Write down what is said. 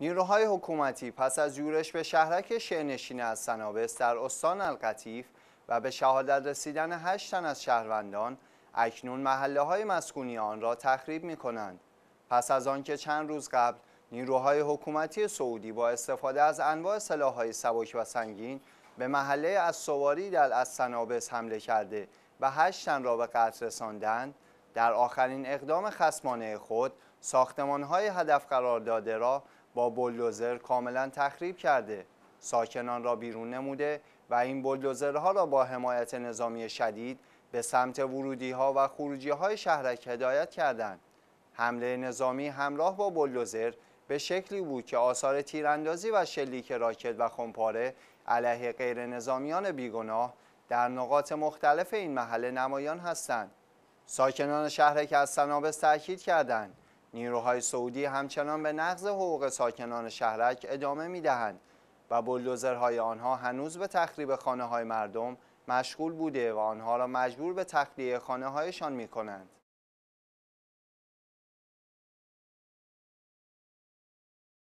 نیروهای حکومتی پس از یورش به شهرک شهرنشین از سنابس در استان القطیف و به شهادت رسیدن هشت تن از شهروندان اکنون محله های مسکونی آن را تخریب می کنند. پس از آنکه چند روز قبل نیروهای حکومتی سعودی با استفاده از انواع سلاحهای سبک و سنگین به محله از سواری در از سنابس حمله کرده و هشت تن را به قتل رساندند در آخرین اقدام خسمانه خود ساختمان های هدف قرار داده را با بولدوزر کاملا تخریب کرده ساکنان را بیرون نموده و این بولدوزرها را با حمایت نظامی شدید به سمت ورودی ها و خروجی های شهرک هدایت کردند. حمله نظامی همراه با بولدوزر به شکلی بود که آثار تیراندازی و شلیک راکت و خمپاره علیه غیر نظامیان بیگناه در نقاط مختلف این محله نمایان هستند. ساکنان شهرک از سنابس تاکید کردند نیروهای سعودی همچنان به نقض حقوق ساکنان شهرک ادامه دهند و بلدوزرهای آنها هنوز به تخریب خانه های مردم مشغول بوده و آنها را مجبور به تخلیه خانه هایشان می کنند.